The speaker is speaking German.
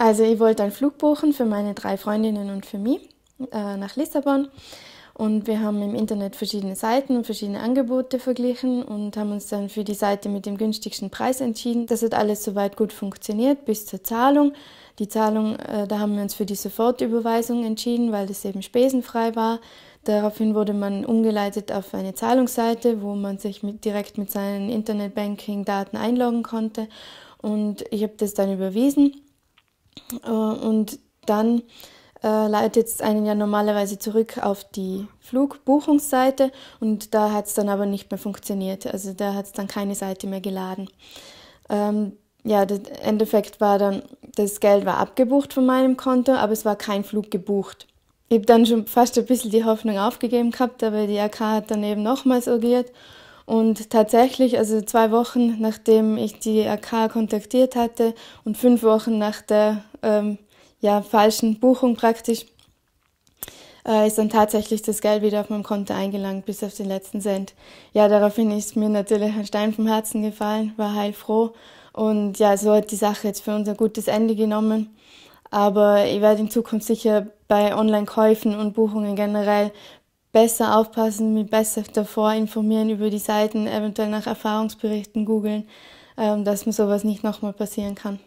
Also ich wollte einen Flug buchen für meine drei Freundinnen und für mich äh, nach Lissabon. Und wir haben im Internet verschiedene Seiten und verschiedene Angebote verglichen und haben uns dann für die Seite mit dem günstigsten Preis entschieden. Das hat alles soweit gut funktioniert bis zur Zahlung. Die Zahlung, äh, da haben wir uns für die Sofortüberweisung entschieden, weil das eben spesenfrei war. Daraufhin wurde man umgeleitet auf eine Zahlungsseite, wo man sich mit, direkt mit seinen Internetbanking-Daten einloggen konnte. Und ich habe das dann überwiesen äh, und dann äh, leitet es einen ja normalerweise zurück auf die Flugbuchungsseite und da hat es dann aber nicht mehr funktioniert. Also da hat es dann keine Seite mehr geladen. Ähm, ja, der Endeffekt war dann, das Geld war abgebucht von meinem Konto, aber es war kein Flug gebucht. Ich habe dann schon fast ein bisschen die Hoffnung aufgegeben gehabt, aber die AK hat dann eben nochmals agiert. Und tatsächlich, also zwei Wochen nachdem ich die AK kontaktiert hatte und fünf Wochen nach der ähm, ja, falschen Buchung praktisch, äh, ist dann tatsächlich das Geld wieder auf meinem Konto eingelangt, bis auf den letzten Cent. Ja, daraufhin ist mir natürlich ein Stein vom Herzen gefallen, war heilfroh. Und ja, so hat die Sache jetzt für uns ein gutes Ende genommen. Aber ich werde in Zukunft sicher bei Online-Käufen und Buchungen generell besser aufpassen, mich besser davor informieren über die Seiten, eventuell nach Erfahrungsberichten googeln, ähm, dass mir sowas nicht nochmal passieren kann.